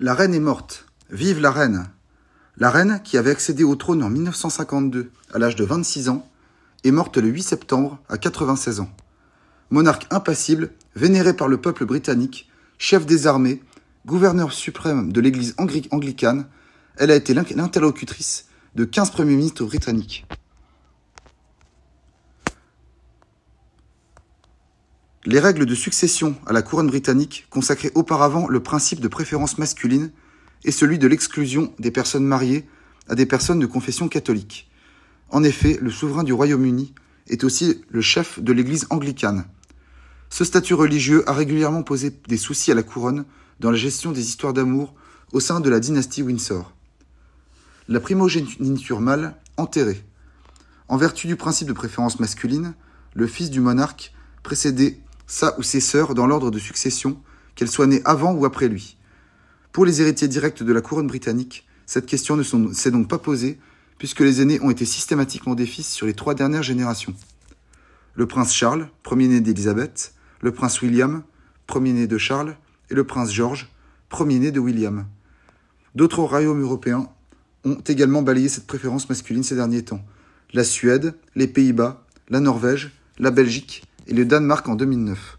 La reine est morte. Vive la reine La reine, qui avait accédé au trône en 1952, à l'âge de 26 ans, est morte le 8 septembre à 96 ans. Monarque impassible, vénérée par le peuple britannique, chef des armées, gouverneur suprême de l'église anglicane, elle a été l'interlocutrice de 15 premiers ministres britanniques. Les règles de succession à la couronne britannique consacraient auparavant le principe de préférence masculine et celui de l'exclusion des personnes mariées à des personnes de confession catholique. En effet, le souverain du Royaume-Uni est aussi le chef de l'Église anglicane. Ce statut religieux a régulièrement posé des soucis à la couronne dans la gestion des histoires d'amour au sein de la dynastie Windsor. La primogéniture mâle enterrée. En vertu du principe de préférence masculine, le fils du monarque précédé sa ou ses sœurs dans l'ordre de succession, qu'elles soient nées avant ou après lui. Pour les héritiers directs de la couronne britannique, cette question ne s'est donc pas posée, puisque les aînés ont été systématiquement des fils sur les trois dernières générations. Le prince Charles, premier-né d'Elisabeth, le prince William, premier-né de Charles, et le prince George, premier-né de William. D'autres royaumes européens ont également balayé cette préférence masculine ces derniers temps. La Suède, les Pays-Bas, la Norvège, la Belgique, et le Danemark en 2009.